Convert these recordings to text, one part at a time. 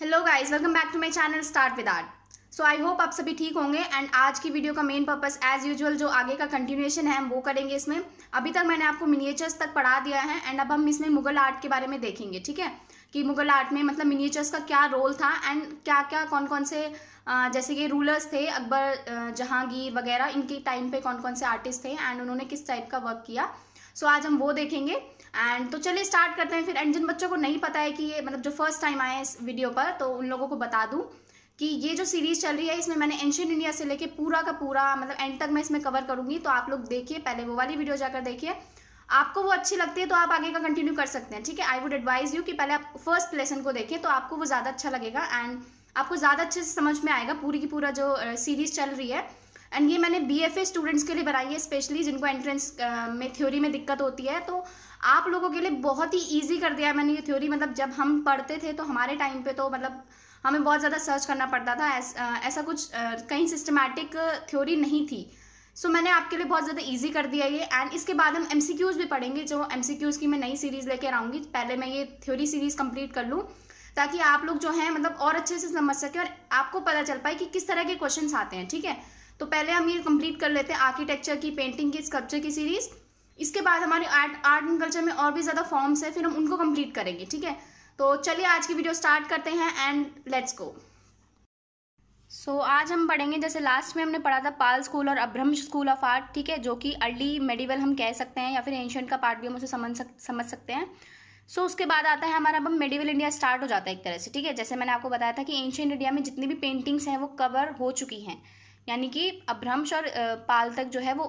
Hello guys welcome back to my channel start with art so I hope आप सभी ठीक होंगे and आज की वीडियो का मेन पर्पस एज यूजुअल जो आगे का कंटिन्यूएशन है हम वो करेंगे इसमें अभी तक मैंने आपको मिनिएचर्स तक पढ़ा दिया है एंड अब हम इसमें मुगल आर्ट के बारे में देखेंगे ठीक है कि मुगल आर्ट में मतलब मिनिएचर्स का क्या रोल था एंड क्या क्या कौन कौन से जैसे कि रूलर्स थे अकबर जहांगीर वगैरह इनके टाइम पे कौन कौन से आर्टिस्ट थे एंड उन्होंने किस टाइप का वर्क किया सो so, आज हम वो देखेंगे एंड तो चलिए स्टार्ट करते हैं फिर एंड जिन बच्चों को नहीं पता है कि ये मतलब जो फर्स्ट टाइम आए इस वीडियो पर तो उन लोगों को बता दूँ कि ये जो सीरीज़ चल रही है इसमें मैंने एंशियन इंडिया से लेके पूरा का पूरा मतलब एंड तक मैं इसमें कवर करूँगी तो आप लोग देखिए पहले वो वाली वीडियो जाकर देखिए आपको वो अच्छी लगती है तो आप आगे का कंटिन्यू कर सकते हैं ठीक है आई वुड एडवाइज यू कि पहले आप फर्स्ट लेसन को देखें तो आपको वो ज़्यादा अच्छा लगेगा एंड आपको ज़्यादा अच्छे से समझ में आएगा पूरी की पूरा जो सीरीज़ चल रही है एंड ये मैंने बी एफ ए स्टूडेंट्स के लिए बनाई है स्पेशली जिनको एंट्रेंस में थ्योरी में दिक्कत होती है तो आप लोगों के लिए बहुत ही ईजी कर दिया है मैंने ये थ्योरी मतलब जब हम पढ़ते थे तो हमारे टाइम पे तो मतलब हमें बहुत ज़्यादा सर्च करना पड़ता था ऐस, ऐसा कुछ कहीं सिस्टमैटिक थ्योरी नहीं थी सो so, मैंने आपके लिए बहुत ज़्यादा ईजी कर दिया ये एंड इसके बाद हम एम भी पढ़ेंगे जो एम की मैं नई सीरीज़ लेकर आऊँगी पहले मैं ये थ्योरी सीरीज़ कम्प्लीट कर लूँ ताकि आप लोग जो हैं मतलब और अच्छे से समझ सकें और आपको पता चल पाए कि किस तरह के क्वेश्चन आते हैं ठीक है तो पहले हम ये कंप्लीट कर लेते हैं आर्किटेक्चर की पेंटिंग की स्कल्पचर की सीरीज़ इसके बाद हमारे आर्ट आर्ट एंड कल्चर में और भी ज़्यादा फॉर्म्स है फिर हम उनको कंप्लीट करेंगे ठीक है तो चलिए आज की वीडियो स्टार्ट करते हैं and let's go so so, आज हम पढ़ेंगे जैसे लास्ट में हमने पढ़ा था पाल स्कूल और अब्रह्म स्कूल ऑफ आर्ट ठीक है जो कि अर्ली मेडिवल हम कह सकते हैं या फिर एंशियंट का पार्ट भी हम उसे समझ सक समझ सकते हैं सो so, उसके बाद आता है हमारा अब मेडिवल इंडिया स्टार्ट हो जाता है एक तरह से ठीक है जैसे मैंने आपको बताया था कि एंशियंट इंडिया में जितनी भी पेंटिंग्स हैं वो कवर हो चुकी हैं यानी कि अभ्रंश और पाल तक जो है वो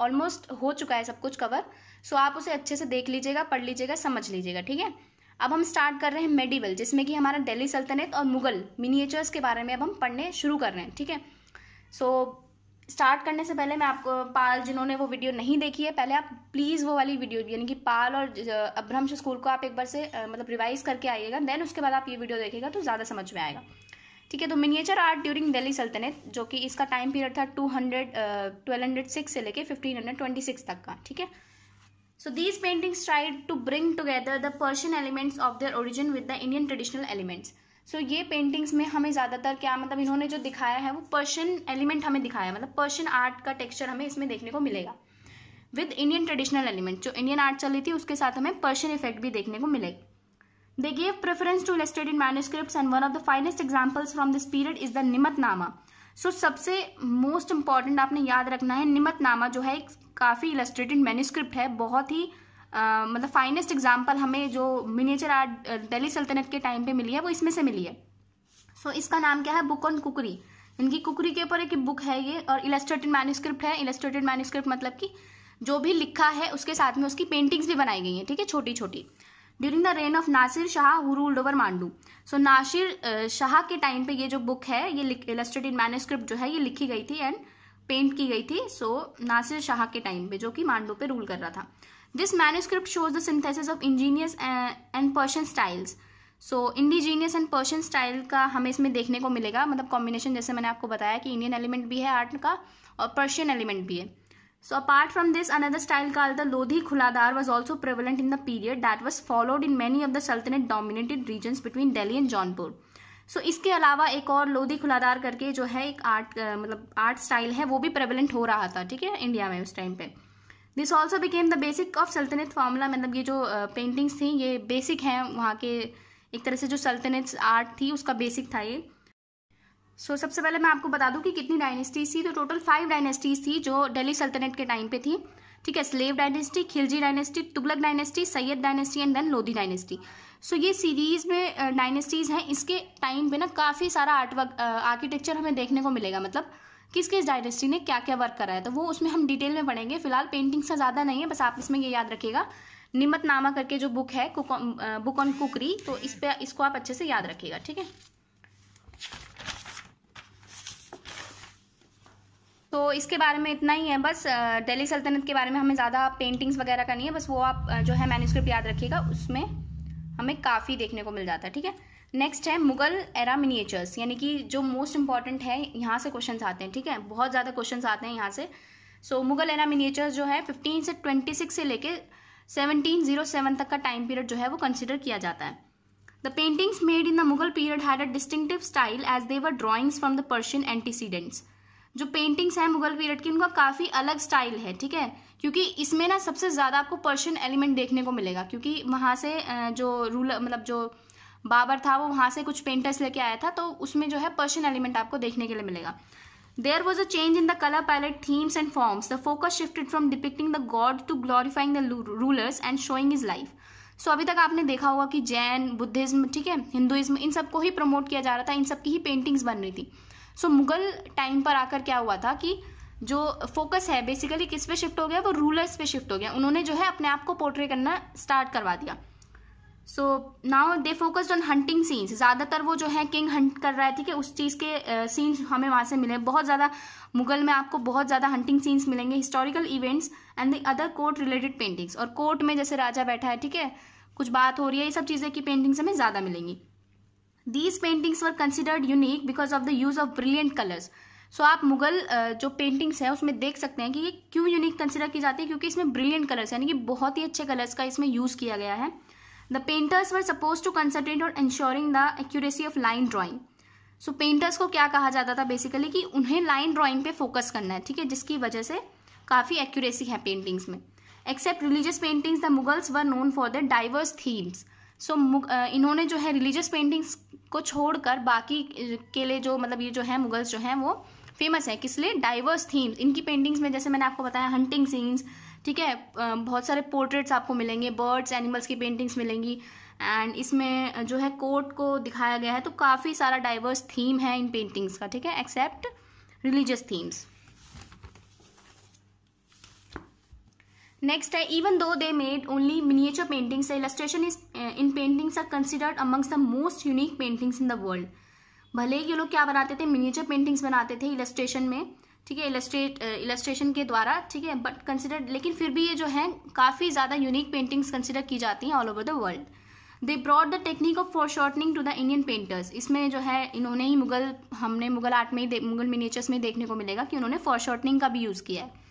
ऑलमोस्ट हो चुका है सब कुछ कवर सो आप उसे अच्छे से देख लीजिएगा पढ़ लीजिएगा समझ लीजिएगा ठीक है अब हम स्टार्ट कर रहे हैं मेडिवल जिसमें कि हमारा दिल्ली सल्तनत और मुगल मिनिएचर्स के बारे में अब हम पढ़ने शुरू कर रहे हैं ठीक है सो स्टार्ट करने से पहले मैं आपको पाल जिन्होंने वो वीडियो नहीं देखी है पहले आप प्लीज़ वो वाली वीडियो यानी कि पाल और अभ्रंश स्कूल को आप एक बार से मतलब रिवाइज करके आइएगा देन उसके बाद आप ये वीडियो देखेगा तो ज़्यादा समझ में आएगा ठीक है तो मिनिएचर आर्ट ड्यूरिंग दिल्ली सल्तनत जो कि इसका टाइम पीरियड था two hundred twelve hundred six से लेके फिफ्टीन हंड्रेड ट्वेंटी सिक्स तक का ठीक है so these paintings tried to bring together the Persian elements of their origin with the Indian traditional elements so ये पेंटिंग्स में हमें ज़्यादातर क्या मतलब इन्होंने जो दिखाया है वो पर्शियन एलिमेंट हमें दिखाया है मतलब पर्शियन आर्ट का टेक्स्चर हमें इसमें देखने को मिलेगा विद इंडियन ट्रेडिशनल एलिमेंट जो इंडियन आर्ट चली थी उसके साथ हमें पर्शियन इफेक्ट भी देखने को मिलेगा They gave preference to illustrated manuscripts and one of the finest examples from this period is the Nimatnama. so, sabse most important aapne yaad rakhna hai nimatnama jo hai ek kafi illustrated manuscript hai bahut hi आ, मतलब finest example हमें जो miniature art Delhi सल्तनत के time पे मिली है वो इसमें से मिली है सो so, इसका नाम क्या है बुक ऑन कुकरी इनकी कुकरी के ऊपर एक बुक है ये और इलस्ट्रेटेड मैन्यूस्क्रिप्ट है इलस्ट्रेटेड मैन्यूस्क्रिप्ट मतलब कि जो भी लिखा है उसके साथ में उसकी पेंटिंग्स भी बनाई गई हैं ठीक है छोटी छोटी during the reign of Nasir Shah who ruled over Mandu so Nasir Shah के टाइम पे ये जो बुक है ये इलस्ट्रेटेड मैनस्क्रिप्ट जो है ये लिखी गई थी एंड पेंट की गई थी सो so, नासिर शाह के टाइम पे जो कि मांडू पे रूल कर रहा था this manuscript shows the synthesis of indigenous and Persian styles so indigenous and Persian style का हमें इसमें देखने को मिलेगा मतलब कॉम्बिनेशन जैसे मैंने आपको बताया कि इंडियन एलिमेंट भी है आर्ट का और पर्शियन एलिमेंट भी है So apart from this, another style called the Lodhi Khuladar was also prevalent in the period that was followed in many of the Sultanate-dominated regions between Delhi and Jaunpur. So so, इसके अलावा एक और लोधी खुलादार करके जो है एक art मतलब art style है वो भी प्रेवलेंट हो रहा था ठीक है इंडिया में उस टाइम पे this also became the basic of sultanate formula मतलब ये जो पेंटिंग्स थी ये बेसिक हैं वहाँ के एक तरह से जो सल्तनत आर्ट थी उसका बेसिक था ये सो so, सबसे पहले मैं आपको बता दूं कि कितनी डायनेस्टीज थी तो टोटल फाइव डायनेस्टीज थी जो दिल्ली सल्तनत के टाइम पे थी ठीक है slave dynasty Khilji dynasty Tughlaq dynasty Sayyid dynasty and then Lodhi dynasty so ये सीरीज में डायनेस्टीज हैं इसके टाइम पे ना काफ़ी सारा आर्टवर्क आर्किटेक्चर हमें देखने को मिलेगा मतलब किस किस डायनेस्टी ने क्या क्या वर्क करा है तो वो उसमें हम डिटेल में पढ़ेंगे फिलहाल पेंटिंग से ज़्यादा नहीं है बस आप इसमें ये याद रखिएगा निमत नामा करके जो बुक है बुक ऑन कुकरी तो इस पर इसको आप अच्छे से याद रखिएगा ठीक है तो इसके बारे में इतना ही है बस दिल्ली सल्तनत के बारे में हमें ज़्यादा पेंटिंग्स वगैरह का नहीं है बस वो आप जो है मैन्यूस्क्रिप्ट याद रखिएगा उसमें हमें काफ़ी देखने को मिल जाता है ठीक है नेक्स्ट है मुगल एरा मिनिएचर्स यानी कि जो मोस्ट इंपॉर्टेंट है यहाँ से क्वेश्चन आते हैं ठीक है बहुत ज़्यादा क्वेश्चन आते हैं यहाँ से so so, Mughal era miniatures जो है फिफ्टीन से ट्वेंटी सिक्स से लेके सेवनटीन जीरो सेवन तक का टाइम पीरियड जो है वो कंसिडर किया जाता है the paintings made in the Mughal period had a distinctive style as they were drawings from the Persian antecedents जो पेंटिंग्स हैं मुगल पीरियड की उनका काफ़ी अलग स्टाइल है ठीक है क्योंकि इसमें ना सबसे ज़्यादा आपको पर्शियन एलिमेंट देखने को मिलेगा क्योंकि वहाँ से जो रूलर मतलब जो बाबर था वो वहाँ से कुछ पेंटर्स लेके आया था तो उसमें जो है पर्शियन एलिमेंट आपको देखने के लिए मिलेगा there was a change in the colour palette themes and forms the focus shifted from depicting the god to glorifying the rulers and showing his life so अभी तक आपने देखा होगा कि जैन बुद्धिज्म ठीक है हिंदुइज्म इन सबको ही प्रमोट किया जा रहा था इन सबकी ही पेंटिंग्स बन रही थी सो so, मुगल टाइम पर आकर क्या हुआ था कि जो फोकस है बेसिकली किस पे शिफ्ट हो गया वो रूलर्स पे शिफ्ट हो गया उन्होंने जो है अपने आप को पोर्ट्रे करना स्टार्ट करवा दिया so now they focused on hunting scenes ज़्यादातर वो जो है किंग हंट कर रहा है ठीक है उस चीज़ के सीन्स uh, हमें वहाँ से मिले बहुत ज़्यादा मुगल में आपको बहुत ज़्यादा हंटिंग सीन्स मिलेंगे historical events and the other court related paintings और कोर्ट में जैसे राजा बैठा है ठीक है कुछ बात हो रही है ये सब चीज़ें की पेंटिंग्स हमें ज़्यादा मिलेंगी these paintings were considered unique because of the use of brilliant colours so आप मुगल जो पेंटिंग्स हैं उसमें देख सकते हैं कि ये क्यों यूनिक कंसिडर की जाती है क्योंकि इसमें ब्रिलियंट कलर्स यानी कि बहुत ही अच्छे कलर्स का इसमें यूज़ किया गया है the painters were supposed to concentrate और ensuring the accuracy of line drawing so painters को क्या कहा जाता था बेसिकली कि उन्हें लाइन ड्राइंग पे फोकस करना है ठीक है जिसकी वजह से काफ़ी एक्यूरेसी है पेंटिंग्स में except religious paintings the Mughals were known for the diverse themes so so, इन्होंने जो है रिलीजियस पेंटिंग्स को छोड़कर बाकी के लिए जो मतलब ये जो है मुगल्स जो हैं वो फेमस है किस लिए डाइवर्स थीम्स इनकी पेंटिंग्स में जैसे मैंने आपको बताया हंटिंग सीन्स ठीक है बहुत सारे पोर्ट्रेट्स आपको मिलेंगे बर्ड्स एनिमल्स की पेंटिंग्स मिलेंगी एंड इसमें जो है कोर्ट को दिखाया गया है तो काफ़ी सारा डाइवर्स थीम है इन पेंटिंग्स का ठीक है एक्सेप्ट रिलीजियस थीम्स नेक्स्ट है even though they made only miniature paintings illustration is in paintings are considered amongst the most unique paintings in the world भले ये लोग क्या बनाते थे मिनिएचर पेंटिंग्स बनाते थे इलस्ट्रेशन में ठीक है इलस्ट्रेट इलस्ट्रेशन uh, के द्वारा ठीक है बट कंसिडर लेकिन फिर भी ये जो है काफ़ी ज़्यादा यूनिक पेंटिंग्स कंसिडर की जाती हैं all over the world they brought the technique of foreshortening to the Indian painters इसमें जो है इन्होंने ही मुगल हमने मुगल आर्ट में ही मुगल मिनिएचर्स में देखने को मिलेगा कि उन्होंने फॉर शॉर्टनिंग का भी यूज़ किया है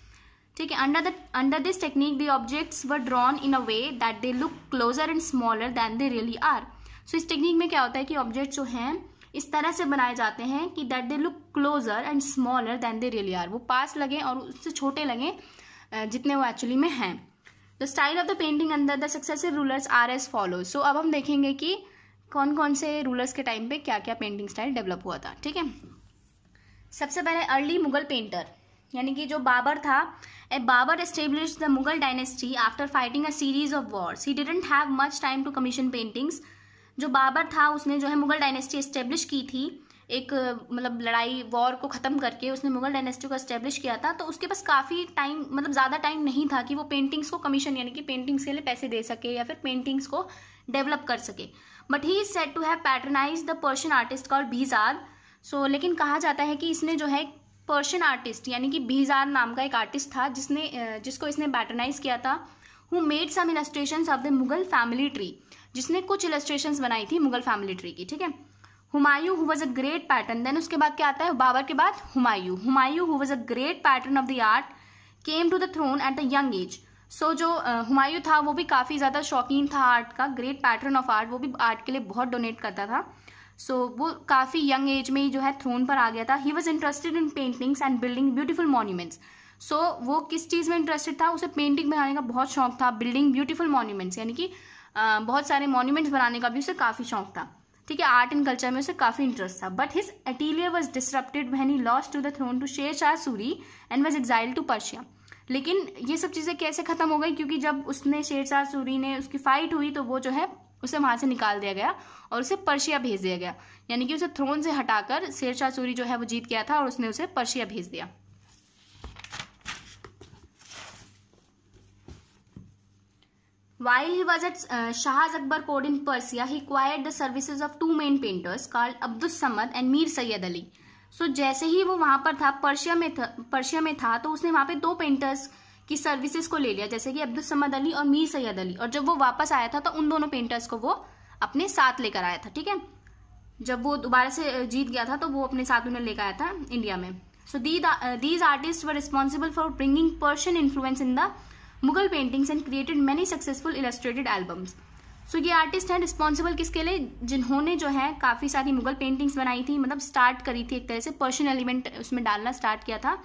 ठीक है under the under this technique the objects were drawn in a way that they look closer and smaller than they really are so इस टेक्निक में क्या होता है कि ऑब्जेक्ट जो हैं इस तरह से बनाए जाते हैं कि that they look closer and smaller than they really are वो पास लगें और उससे छोटे लगें जितने वो एक्चुअली में हैं the style of the painting under the successive rulers are as follow so अब हम देखेंगे कि कौन कौन से रूलर्स के टाइम पे क्या क्या पेंटिंग स्टाइल डेवलप हुआ था ठीक है सबसे पहले अर्ली मुगल पेंटर यानी कि जो बाबर था ए Babur establish the Mughal dynasty after fighting a series of wars he didn't have much time to commission paintings जो बाबर था उसने जो है मुगल डायनेस्टी इस्टेब्लिश की थी एक मतलब लड़ाई वॉर को ख़त्म करके उसने मुगल डायनेस्टी को इस्टेब्लिश किया था तो उसके पास काफ़ी टाइम मतलब ज़्यादा टाइम नहीं था कि वो पेंटिंग्स को कमीशन यानी कि पेंटिंग्स के लिए पैसे दे सके या फिर पेंटिंग्स को डेवलप कर सके but he is said to have patronize the Persian artist call Behzad so लेकिन कहा जाता है कि इसने जो है पर्शियन आर्टिस्ट यानी कि भीजार नाम का एक आर्टिस्ट था जिसने जिसको इसने पैटर्नाइज किया था who made some illustration of the Mughal family tree जिसने कुछ इलस्ट्रेशन बनाई थी मुगल फैमिली ट्री की ठीक है Humayun who was a great patron then उसके बाद क्या आता है बाबर के बाद Humayun Humayun who was a great patron of the art came to the throne at the young age so जो हुमायूं था वो भी काफ़ी ज़्यादा शौकीन था आर्ट का ग्रेट पैटर्न ऑफ आर्ट वो भी आर्ट के लिए बहुत डोनेट करता था सो so, वो काफ़ी यंग एज में ही जो है थ्रोन पर आ गया था he was interested in paintings and building beautiful monuments so वो किस चीज़ में इंटरेस्टेड था उसे पेंटिंग बनाने का बहुत शौक था बिल्डिंग ब्यूटीफुल मॉन्यूमेंट्स यानी कि बहुत सारे मॉन्यूमेंट्स बनाने का भी उसे काफ़ी शौक था ठीक है आर्ट एंड कल्चर में उसे काफ़ी इंटरेस्ट था but his atelier was disrupted when he lost to the throne to Sher Shah Suri and was exile to Persia लेकिन ये सब चीज़ें कैसे ख़त्म हो गई क्योंकि जब उसने शेर शाह सूरी ने उसकी फाइट हुई तो वो जो है उसे वहाँ से निकाल दिया गया और उसे पर्शिया भेज दिया गया यानी कि उसे थ्रोन से हटाकर शेरशाह सूरी जो है वो जीत गया था और उसने उसे पर्शिया भेज दिया वाइल ही वॉज एट शाहज अकबर court in Persia he acquired the services of two main painters कार्ल अब्दुल समद एंड मीर सैयद अली सो जैसे ही वो वहां पर था पर्शिया में था पर्शिया में था तो उसने वहां पे दो पेंटर्स painters... की सर्विसेज को ले लिया जैसे कि अब्दुल समद अली और मीर सैयद अली और जब वो वापस आया था तो उन दोनों पेंटर्स को वो अपने साथ लेकर आया था ठीक है जब वो दोबारा से जीत गया था तो वो अपने साथ उन्हें लेकर आया था इंडिया में so these artist were responsible for bringing Persian influence in the Mughal paintings and created many successful illustrated albums so ये आर्टिस्ट हैं रिस्पॉन्सिबल किसके लिए जिन्होंने जो है काफ़ी सारी मुगल पेंटिंग्स बनाई थी मतलब स्टार्ट करी थी एक तरह से पर्शियन एलिमेंट उसमें डालना स्टार्ट किया था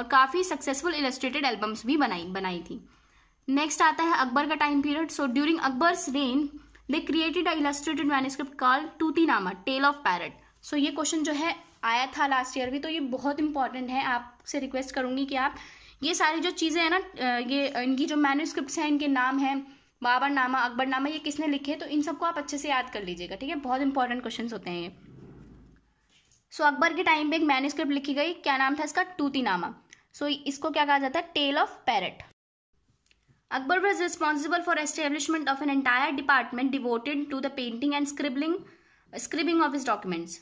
और काफ़ी सक्सेसफुल इलस्ट्रेटेड एल्बम्स भी बनाई बनाई थी नेक्स्ट आता है अकबर का time period so during Akbar's reign they created a illustrated manuscript call Tuti Nama tale of parrot सो ये क्वेश्चन जो है आया था लास्ट ईयर भी तो ये बहुत इंपॉर्टेंट है आपसे रिक्वेस्ट करूंगी कि आप ये सारी जो चीज़ें हैं ना ये इनकी जो मैनुस्क्रिप्ट हैं इनके नाम हैं बाबर नामा अकबर नामा ये किसने लिखे तो इन सबको आप अच्छे से याद कर लीजिएगा ठीक है बहुत इंपॉर्टेंट क्वेश्चन होते हैं ये सो so, अकबर के टाइम पे एक मैनुस्क्रिप्ट लिखी गई क्या नाम था इसका टूती नामा सो so, इसको क्या कहा जाता है tale of parrot Akbar was responsible for establishment of an entire department devoted to the painting and scribbling scribing of his documents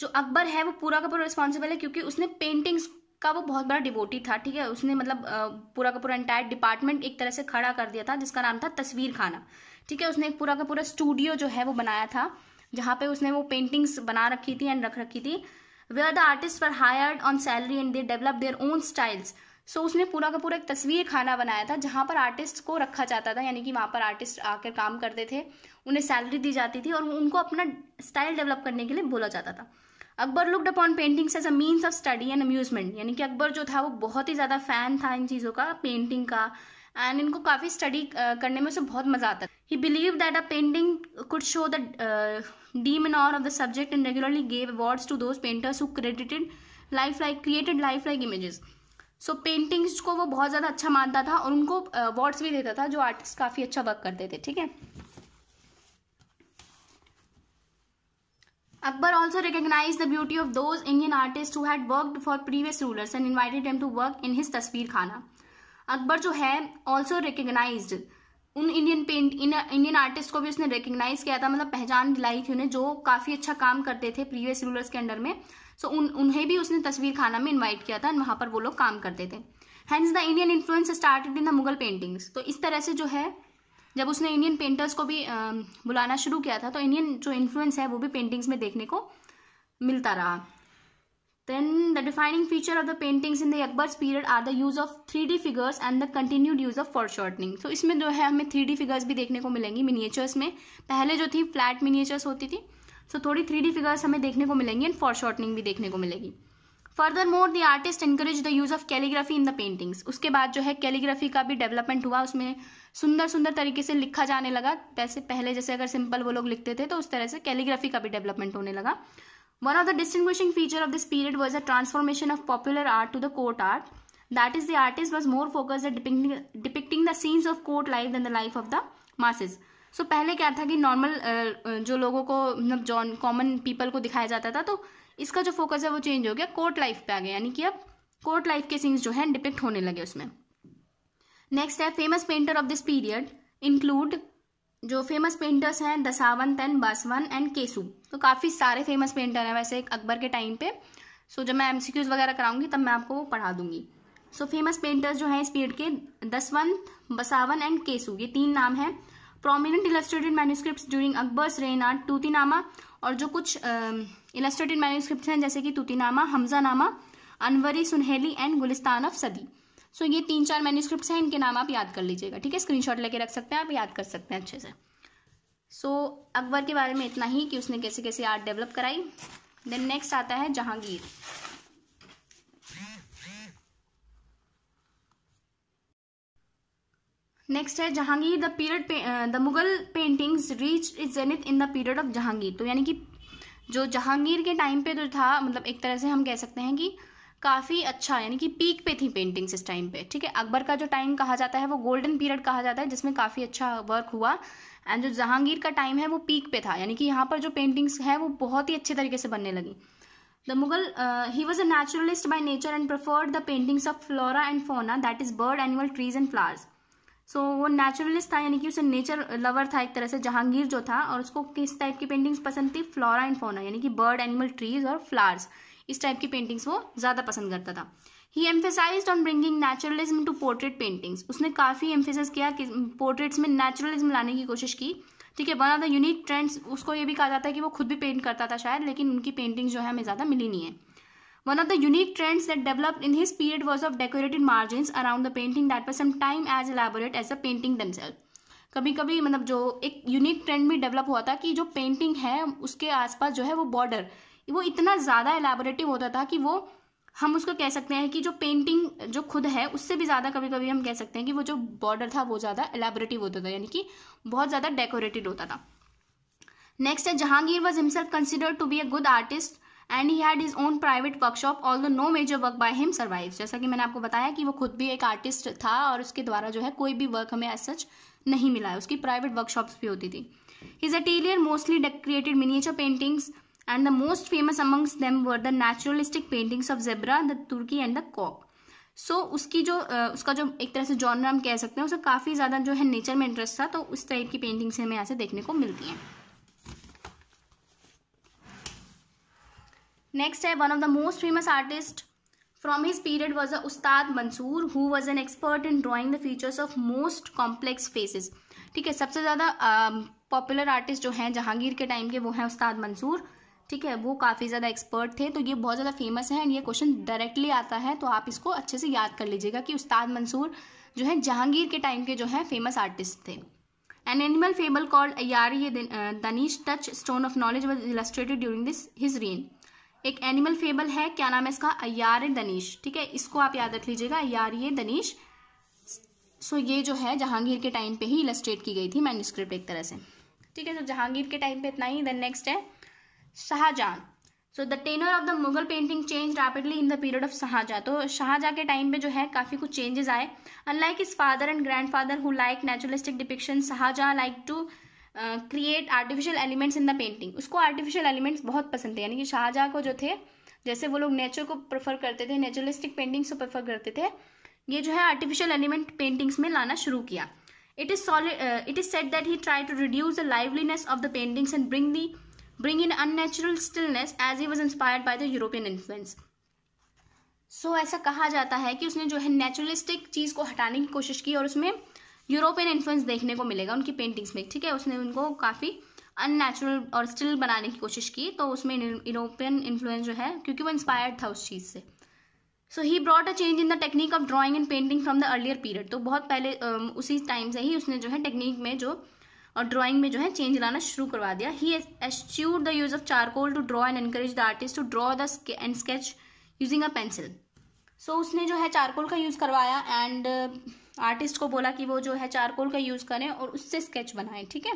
जो अकबर है वो पूरा का पूरा रिस्पॉन्सिबल है क्योंकि उसने पेंटिंग्स का वो बहुत बड़ा डिवोटी था ठीक है उसने मतलब पूरा का पूरा एंटायर डिपार्टमेंट एक तरह से खड़ा कर दिया था जिसका नाम था तस्वीर खाना ठीक है उसने एक पूरा का पूरा स्टूडियो जो है वो बनाया था जहाँ पे उसने वो पेंटिंग्स बना रखी थी एंड रख रखी थी where the artist for hired on salary and they develop their own styles so उसने पूरा का पूरा एक तस्वीर खाना बनाया था जहाँ पर आर्टिस्ट को रखा जाता था यानी कि वहाँ पर आर्टिस्ट आकर काम करते थे उन्हें सैलरी दी जाती थी और उनको अपना स्टाइल डेवलप करने के लिए बोला जाता था Akbar looked upon paintings as a means of study and amusement यानी कि अकबर जो था वो बहुत ही ज़्यादा फैन था इन चीज़ों का पेंटिंग का एंड इनको काफ़ी स्टडी करने में उसे बहुत मज़ा आता he believe that a painting could show the deem an honor ऑफ the subject and regularly gave awards to those painters who credited life like created life like images so paintings को वो बहुत ज़्यादा अच्छा मानता था और उनको अवार्ड्स भी देता था जो आर्टिस्ट काफ़ी अच्छा वर्क करते थे ठीक है Akbar also recognise the beauty of those Indian artist who had worked for previous rulers and invited to work in his तस्वीर खाना अकबर जो है ऑल्सो रिकग्नाइज्ड उन Indian paint in Indian artist को भी उसने रिकग्नाइज किया था मतलब पहचान दिलाई थी उन्हें जो काफ़ी अच्छा काम करते थे प्रीवियस रूलर्स के अंडर में सो उन उन्हें भी उसने तस्वीर खाना में इन्वाइट किया था वहाँ पर वो लोग काम करते थे hence the Indian influence started in the Mughal paintings तो इस तरह से जो है जब उसने इंडियन पेंटर्स को भी बुलाना शुरू किया था तो इंडियन जो इन्फ्लुएंस है वो भी पेंटिंग्स में देखने को मिलता रहा Then the defining feature of the paintings in the Akbar's period are the use of 3D figures and the continued use of foreshortening. तो so, इसमें जो है हमें 3D फिगर्स भी देखने को मिलेंगी मिनिएचर्स में पहले जो थी फ्लैट मिनिएचर्स होती थी सो so, थोड़ी 3D फिगर्स हमें देखने को मिलेंगी एंड फॉरशॉर्टनिंग भी देखने को मिलेगी further more the artist encourage the use of calligraphy in the paintings उसके बाद जो है कैलीग्राफी का भी डेवलपमेंट हुआ उसमें सुंदर सुंदर तरीके से लिखा जाने लगा जैसे पहले जैसे अगर सिंपल वो लोग लिखते थे तो उस तरह से कैलीग्राफी का भी डेवलपमेंट होने लगा One of the distinguishing feature of this period was a transformation of popular art to the court art. That is, the artist was more focused at depicting, depicting the scenes of court life than the life of the masses. So so, पहले क्या था कि uh, जो लोगों को मतलब John common people को दिखाया जाता था तो इसका जो focus है वो change हो गया court life पे आ गया यानी कि अब court life के scenes जो हैं depict होने लगे उसमें Next है famous painter of this period include जो फेमस पेंटर्स हैं दसावंत एंड बासवन एंड केसु तो काफ़ी सारे फेमस पेंटर हैं वैसे अकबर के टाइम पे सो जब मैं एमसीक्यूज वगैरह कराऊंगी तब मैं आपको पढ़ा दूंगी सो फेमस पेंटर्स जो हैं इस पीरियड के दसवंत बसावन एंड केसु ये तीन नाम हैं prominent illustrated manuscript during Akbar's reign आर नामा और जो कुछ इलस्ट्रेटेड मैन्यूस्क्रिप्ट हैं जैसे कि तूतीनामा नामा Anwari Suhaili and Gulistan of Sadi so ये तीन चार मैन्यूस्क्रिप्ट हैं इनके नाम आप याद कर लीजिएगा ठीक है स्क्रीनशॉट लेके रख सकते हैं आप याद कर सकते हैं अच्छे से सो so, अकबर के बारे में इतना ही कि उसने कैसे कैसे आर्ट डेवलप कराई देन नेक्स्ट आता है जहांगीर नेक्स्ट है Jahangir the period the Mughal paintings reach its zenith in the period of Jahangir तो यानी कि जो जहांगीर के टाइम पे जो था मतलब एक तरह से हम कह सकते हैं कि काफ़ी अच्छा यानी कि पीक पे थी पेंटिंग्स इस टाइम पे ठीक है अकबर का जो टाइम कहा जाता है वो गोल्डन पीरियड कहा जाता है जिसमें काफ़ी अच्छा वर्क हुआ एंड जो जहांगीर का टाइम है वो पीक पे था यानी कि यहाँ पर जो पेंटिंग्स हैं वो बहुत ही अच्छे तरीके से बनने लगी the Mughal he was a naturalist by nature and preferred the paintings of flora and fauna that is bird animal trees and flowers so वो नेचुरलिस्ट था यानी कि उसे नेचर लवर था एक तरह से जहांगीर जो था और उसको किस टाइप की पेंटिंग्स पसंद थी फ्लोरा एंड फोना यानी कि बर्ड एनिमल ट्रीज और फ्लावर्स इस टाइप की पेंटिंग्स वो ज़्यादा पसंद करता था he emphasise on bringing naturalism to portrait paintings उसने काफ़ी एम्फेसाइज किया कि पोर्ट्रेट्स में नेचुरलिज्म लाने की कोशिश की ठीक है one of the unique trends उसको ये भी कहा जाता है कि वो खुद भी पेंट करता था शायद लेकिन उनकी पेंटिंग्स जो है हमें ज़्यादा मिली नहीं है one of the unique trends that develop in his period was of decorated margin around the painting that पर some time as elaborate as a painting themself कभी कभी मतलब जो एक यूनिक ट्रेंड भी डेवलप हुआ था कि जो पेंटिंग है उसके आसपास जो है वो बॉर्डर वो इतना ज़्यादा एलेबोरेटिव होता था कि वो हम उसको कह सकते हैं कि जो पेंटिंग जो खुद है उससे भी ज़्यादा कभी कभी हम कह सकते हैं कि वो जो बॉर्डर था वो ज़्यादा एलेबोरेटिव होता था यानी कि बहुत ज़्यादा डेकोरेटेड होता था नेक्स्ट है Jahangir was himself considered to be a good artist and he had his own private workshop all the no major work by him survive जैसा कि मैंने आपको बताया कि वो खुद भी एक आर्टिस्ट था और उसके द्वारा जो है कोई भी वर्क हमें एज सच नहीं मिला है उसकी प्राइवेट वर्कशॉप्स भी होती थी his atelier mostly created miniature paintings and the most famous amongst them were the naturalistic paintings of zebra the turkey and the cock so उसकी जो uh, उसका जो एक तरह से जॉनर हम कह सकते हैं उसका काफ़ी ज़्यादा जो है नेचर में इंटरेस्ट था तो उस टाइप की पेंटिंग्स हमें यहाँ से देखने को मिलती हैं नेक्स्ट है one of the most famous artist from his period was a Ustad Mansur who was an expert in drawing the features of most complex faces ठीक है सबसे ज़्यादा पॉपुलर आर्टिस्ट जो हैं जहांगीर के टाइम के वो हैं उस्ताद मंसूर ठीक है वो काफ़ी ज़्यादा एक्सपर्ट थे तो ये बहुत ज़्यादा फेमस है एंड ये क्वेश्चन डायरेक्टली आता है तो आप इसको अच्छे से याद कर लीजिएगा कि उस्ताद मंसूर जो है जहांगीर के टाइम के जो है फेमस आर्टिस्ट थे an animal fable called Ayari ये Danish touchstone of knowledge was illustrated during this his reign एक एनिमल फेबल है क्या नाम है इसका अयार दनीश ठीक है इसको आप याद रख लीजिएगा अयार ये दनीश सो ये जो है जहांगीर के टाइम पे ही इलस्ट्रेट की गई थी मैन्यूस्क्रिप्ट एक तरह से ठीक है तो जहांगीर के टाइम पे इतना ही देन नेक्स्ट है Shah Jahan so the tenor of the Mughal painting change rapidly in the period of Shah Jahan तो शाहजहाँ के टाइम पे जो है काफ़ी कुछ चेंजेस आए unlike his father and grandfather who like naturalistic depiction Shah Jahan like to create artificial elements in the painting उसको artificial elements बहुत पसंद थे यानी कि शाहजहाँ को जो थे जैसे वो लोग नेचर को प्रेफर करते थे नेचुरलिस्टिक पेंटिंग्स को प्रेफर करते थे ये जो है आर्टिफिशियल एलिमेंट पेंटिंग्स में लाना शुरू किया it is solid it is said that he try to reduce the liveliness of the paintings and bring the bring in unnatural stillness as he was inspired by the European influence. So so, ऐसा कहा जाता है कि उसने जो है naturalistic चीज़ को हटाने की कोशिश की और उसमें यूरोपियन इन्फ्लुएंस देखने को मिलेगा उनकी पेंटिंग्स में ठीक है उसने उनको काफ़ी अननेचुरल और स्टिल बनाने की कोशिश की तो उसमें यूरोपियन इन्फ्लुएंस जो है क्योंकि वो इंस्पायर्ड था उस चीज़ से so he brought a change in the technique of drawing and painting from the earlier period तो बहुत पहले उसी टाइम से ही उसने जो है टेक्निक में जो और ड्राइंग में जो है चेंज लाना शुरू करवा दिया ही एस्ट्यूड the use of charcoal to draw and encourage the artist to draw the and sketch using a pencil so उसने जो है चारकोल का यूज़ करवाया एंड आर्टिस्ट uh, को बोला कि वो जो है चारकोल का यूज़ करें और उससे स्केच बनाएं ठीक है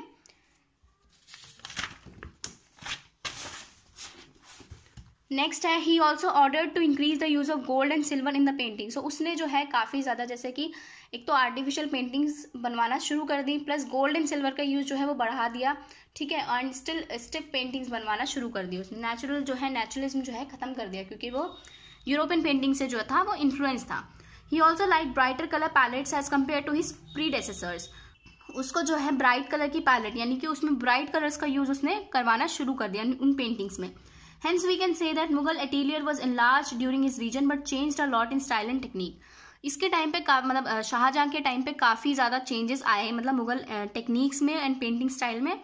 नेक्स्ट है he also order to increase the use of gold and silver in the painting so उसने जो है काफ़ी ज़्यादा जैसे कि एक तो आर्टिफिशियल पेंटिंग्स बनवाना शुरू कर दी प्लस गोल्ड एंड सिल्वर का यूज़ जो है वो बढ़ा दिया ठीक है एंड स्टिल स्टिफ पेंटिंग्स बनवाना शुरू कर दी उसने नेचुरल जो है नेचुरलिज्म जो है ख़त्म कर दिया क्योंकि वो यूरोपियन पेंटिंग से जो था वो इन्फ्लुएंस था he also like brighter colour palettes as compare to his predecessors उसको जो है ब्राइट कलर की पैलेट यानी कि उसमें ब्राइट कलर्स का यूज़ उसने करवाना शुरू कर दिया उन पेंटिंग्स में we can say that Mughal atelier was enlarge during his reign but change a lot in style and technique इसके टाइम पे मतलब शाहजहाँ के टाइम पे काफ़ी ज़्यादा चेंजेस आए हैं मतलब मुगल टेक्निक्स में एंड पेंटिंग स्टाइल में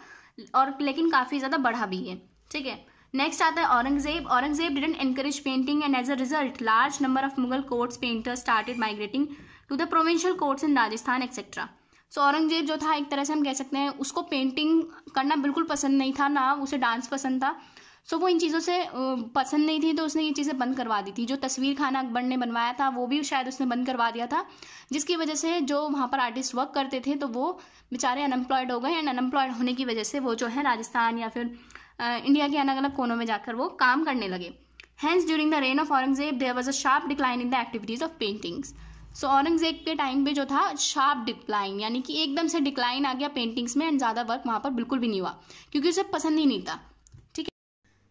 और लेकिन काफ़ी ज़्यादा बढ़ा भी है ठीक है नेक्स्ट आता है Aurangzeb Aurangzeb didn't encourage painting and as a result large number of Mughal courts painters started migrating to the provincial courts in Rajasthan etcetera so so, Aurangzeb जो था एक तरह से हम कह सकते हैं उसको पेंटिंग करना बिल्कुल पसंद नहीं था ना उसे डांस पसंद था सो वो इन चीज़ों से पसंद नहीं थी तो उसने ये चीज़ें बंद करवा दी थी जो तस्वीर खाना अकबर ने बनवाया था वो भी शायद उसने बंद करवा दिया था जिसकी वजह से जो वहाँ पर आर्टिस्ट वर्क करते थे तो वो बेचारे अनएम्प्लॉयड हो गए एंड अनएम्प्लॉयड होने की वजह से वो जो है राजस्थान या फिर इंडिया के अलग अलग कोनों में जाकर वो काम करने लगे hence during the reign of Aurangzeb there was a sharp decline in the activities of paintings so Aurangzeb के टाइम पे जो था शार्प डिक्लाइन यानी कि एकदम से डिक्लाइन आ गया पेंटिंग्स में एंड ज़्यादा वर्क वहाँ पर बिल्कुल भी नहीं हुआ क्योंकि उसे पसंद ही नहीं था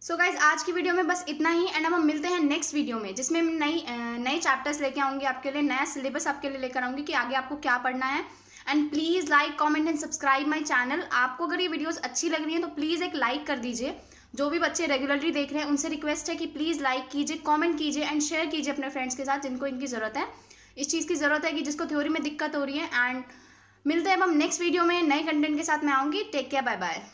सो so गाइज आज की वीडियो में बस इतना ही एंड अब हम मिलते हैं नेक्स्ट वीडियो में जिसमें नई नए चैप्टर्स लेके आऊँगी आपके लिए नया सिलेबस आपके लिए लेकर आऊँगी कि आगे आपको क्या पढ़ना है and please like comment and subscribe my channel आपको अगर ये वीडियोज अच्छी लग रही हैं तो प्लीज़ एक लाइक कर दीजिए जो भी बच्चे रेगुलरली देख रहे हैं उनसे रिक्वेस्ट है कि प्लीज़ लाइक कीजिए कॉमेंट कीजिए एंड शेयर कीजिए अपने फ्रेंड्स के साथ जिनको इनकी ज़रूरत है इस चीज़ की ज़रूरत है कि जिसको थ्योरी में दिक्कत हो रही है एंड मिलते हैं अब हम नेक्स्ट वीडियो में नए कंटेंट के साथ मैं आऊँगी टेक केयर बाय बाय